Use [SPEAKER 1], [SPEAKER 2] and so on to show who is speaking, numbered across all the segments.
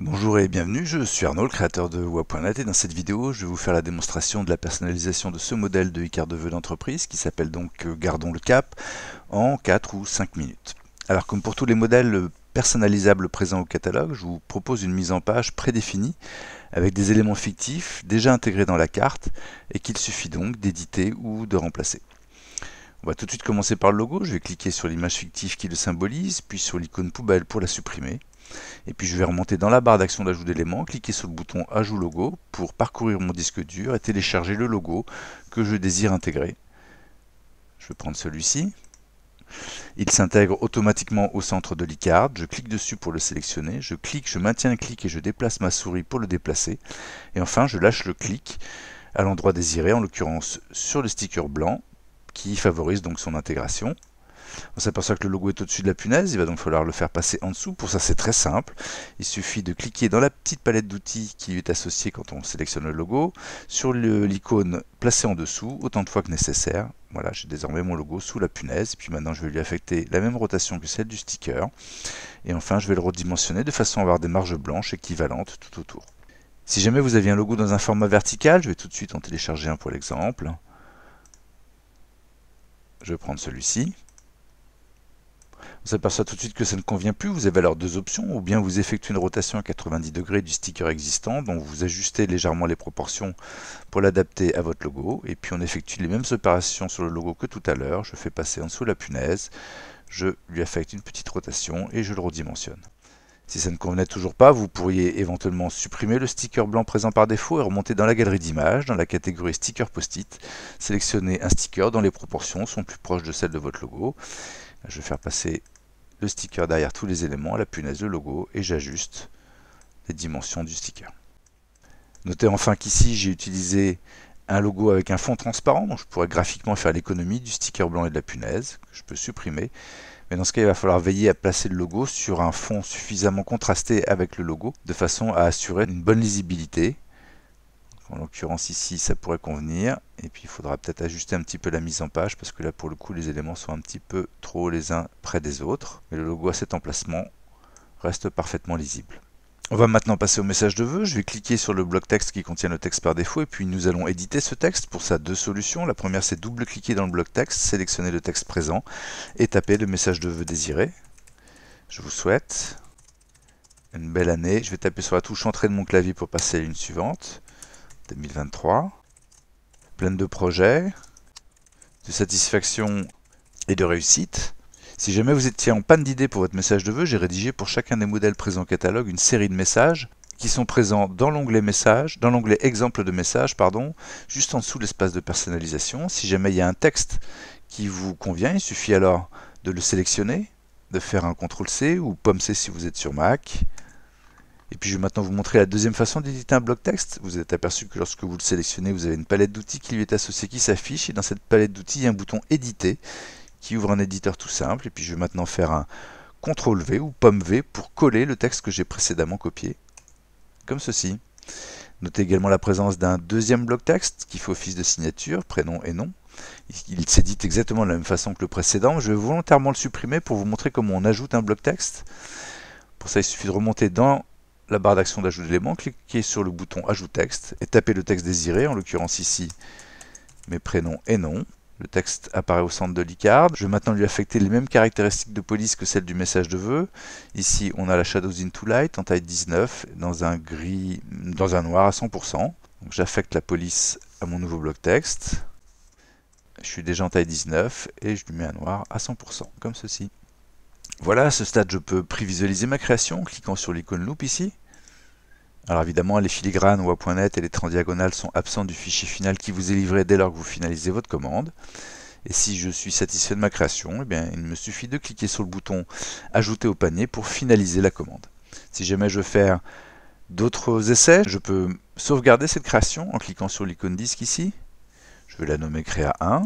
[SPEAKER 1] Bonjour et bienvenue, je suis Arnaud, le créateur de WAP.net et dans cette vidéo, je vais vous faire la démonstration de la personnalisation de ce modèle de carte de vœux d'entreprise qui s'appelle donc euh, Gardons le cap en 4 ou 5 minutes. Alors comme pour tous les modèles personnalisables présents au catalogue, je vous propose une mise en page prédéfinie avec des éléments fictifs déjà intégrés dans la carte et qu'il suffit donc d'éditer ou de remplacer. On va tout de suite commencer par le logo, je vais cliquer sur l'image fictive qui le symbolise, puis sur l'icône poubelle pour la supprimer. Et puis je vais remonter dans la barre d'action d'ajout d'éléments, cliquer sur le bouton Ajout logo pour parcourir mon disque dur et télécharger le logo que je désire intégrer. Je vais prendre celui-ci. Il s'intègre automatiquement au centre de l'icard, Je clique dessus pour le sélectionner. Je clique, je maintiens le clic et je déplace ma souris pour le déplacer. Et enfin, je lâche le clic à l'endroit désiré, en l'occurrence sur le sticker blanc, qui favorise donc son intégration. On s'aperçoit que le logo est au-dessus de la punaise, il va donc falloir le faire passer en dessous. Pour ça, c'est très simple. Il suffit de cliquer dans la petite palette d'outils qui lui est associée quand on sélectionne le logo, sur l'icône placée en dessous, autant de fois que nécessaire. Voilà, j'ai désormais mon logo sous la punaise. Et puis maintenant, je vais lui affecter la même rotation que celle du sticker. Et enfin, je vais le redimensionner de façon à avoir des marges blanches équivalentes tout autour. Si jamais vous aviez un logo dans un format vertical, je vais tout de suite en télécharger un pour l'exemple. Je vais prendre celui-ci. On s'aperçoit tout de suite que ça ne convient plus, vous avez alors deux options, ou bien vous effectuez une rotation à 90 degrés du sticker existant, dont vous ajustez légèrement les proportions pour l'adapter à votre logo, et puis on effectue les mêmes opérations sur le logo que tout à l'heure, je fais passer en dessous la punaise, je lui affecte une petite rotation et je le redimensionne. Si ça ne convenait toujours pas, vous pourriez éventuellement supprimer le sticker blanc présent par défaut et remonter dans la galerie d'images, dans la catégorie sticker post-it, sélectionner un sticker dont les proportions sont plus proches de celles de votre logo. Je vais faire passer le sticker derrière tous les éléments, la punaise, le logo, et j'ajuste les dimensions du sticker. Notez enfin qu'ici j'ai utilisé un logo avec un fond transparent, donc je pourrais graphiquement faire l'économie du sticker blanc et de la punaise, que je peux supprimer. Mais dans ce cas, il va falloir veiller à placer le logo sur un fond suffisamment contrasté avec le logo, de façon à assurer une bonne lisibilité en l'occurrence ici, ça pourrait convenir. Et puis il faudra peut-être ajuster un petit peu la mise en page parce que là pour le coup les éléments sont un petit peu trop les uns près des autres. Mais le logo à cet emplacement reste parfaitement lisible. On va maintenant passer au message de vœux. Je vais cliquer sur le bloc texte qui contient le texte par défaut et puis nous allons éditer ce texte. Pour ça, deux solutions. La première, c'est double-cliquer dans le bloc texte, sélectionner le texte présent et taper le message de vœux désiré. Je vous souhaite une belle année. Je vais taper sur la touche entrée de mon clavier pour passer à l'une suivante. 2023, pleine de projets, de satisfaction et de réussite. Si jamais vous étiez en panne d'idées pour votre message de vœux, j'ai rédigé pour chacun des modèles présents au catalogue une série de messages qui sont présents dans l'onglet message dans l'onglet exemple de messages, pardon, juste en dessous de l'espace de personnalisation. Si jamais il y a un texte qui vous convient, il suffit alors de le sélectionner, de faire un CTRL-C ou C si vous êtes sur Mac, et puis je vais maintenant vous montrer la deuxième façon d'éditer un bloc texte. Vous êtes aperçu que lorsque vous le sélectionnez, vous avez une palette d'outils qui lui est associée, qui s'affiche. Et dans cette palette d'outils, il y a un bouton éditer qui ouvre un éditeur tout simple. Et puis je vais maintenant faire un CTRL V ou POM V pour coller le texte que j'ai précédemment copié, comme ceci. Notez également la présence d'un deuxième bloc texte qui fait office de signature, prénom et nom. Il s'édite exactement de la même façon que le précédent. Je vais volontairement le supprimer pour vous montrer comment on ajoute un bloc texte. Pour ça, il suffit de remonter dans la barre d'action d'ajout d'éléments, cliquez sur le bouton Ajout texte et tapez le texte désiré, en l'occurrence ici mes prénoms et noms. Le texte apparaît au centre de l'icard. Je vais maintenant lui affecter les mêmes caractéristiques de police que celles du message de vœux. Ici, on a la Shadows to Light en taille 19 dans un gris, dans un noir à 100%. j'affecte la police à mon nouveau bloc texte. Je suis déjà en taille 19 et je lui mets un noir à 100%, comme ceci. Voilà, à ce stade, je peux prévisualiser ma création en cliquant sur l'icône Loop ici. Alors évidemment, les filigranes ou et les diagonales sont absents du fichier final qui vous est livré dès lors que vous finalisez votre commande. Et si je suis satisfait de ma création, eh bien, il me suffit de cliquer sur le bouton Ajouter au panier pour finaliser la commande. Si jamais je veux faire d'autres essais, je peux sauvegarder cette création en cliquant sur l'icône disque ici. Je vais la nommer Créa 1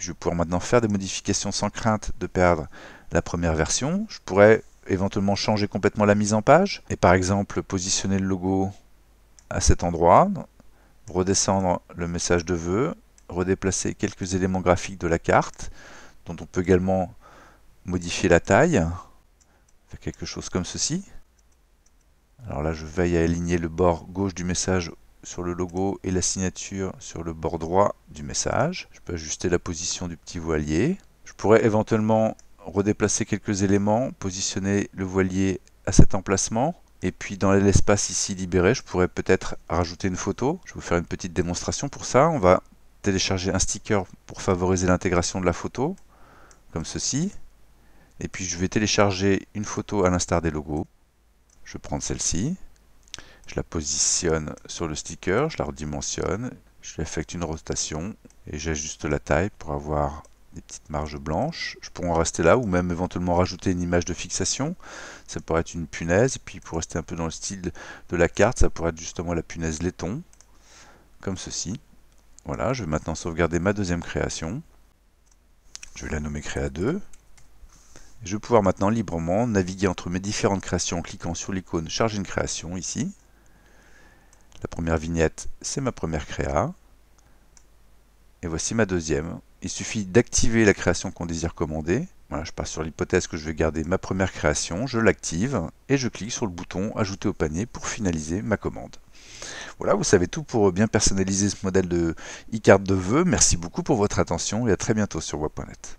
[SPEAKER 1] je vais pouvoir maintenant faire des modifications sans crainte de perdre la première version. Je pourrais éventuellement changer complètement la mise en page et par exemple positionner le logo à cet endroit, redescendre le message de vœux, redéplacer quelques éléments graphiques de la carte dont on peut également modifier la taille, faire quelque chose comme ceci. Alors là je veille à aligner le bord gauche du message sur le logo et la signature sur le bord droit du message. Je peux ajuster la position du petit voilier. Je pourrais éventuellement redéplacer quelques éléments, positionner le voilier à cet emplacement. Et puis dans l'espace ici libéré, je pourrais peut-être rajouter une photo. Je vais vous faire une petite démonstration pour ça. On va télécharger un sticker pour favoriser l'intégration de la photo, comme ceci. Et puis je vais télécharger une photo à l'instar des logos. Je vais prendre celle-ci. Je la positionne sur le sticker, je la redimensionne, je lui affecte une rotation et j'ajuste la taille pour avoir des petites marges blanches. Je pourrais en rester là ou même éventuellement rajouter une image de fixation. Ça pourrait être une punaise. Et puis pour rester un peu dans le style de la carte, ça pourrait être justement la punaise laiton, comme ceci. Voilà, je vais maintenant sauvegarder ma deuxième création. Je vais la nommer Créa 2. Je vais pouvoir maintenant librement naviguer entre mes différentes créations en cliquant sur l'icône Charger une création ici. La première vignette, c'est ma première créa. Et voici ma deuxième. Il suffit d'activer la création qu'on désire commander. je pars sur l'hypothèse que je vais garder ma première création, je l'active et je clique sur le bouton Ajouter au panier pour finaliser ma commande. Voilà, vous savez tout pour bien personnaliser ce modèle de e card de vœux. Merci beaucoup pour votre attention et à très bientôt sur WAP.net.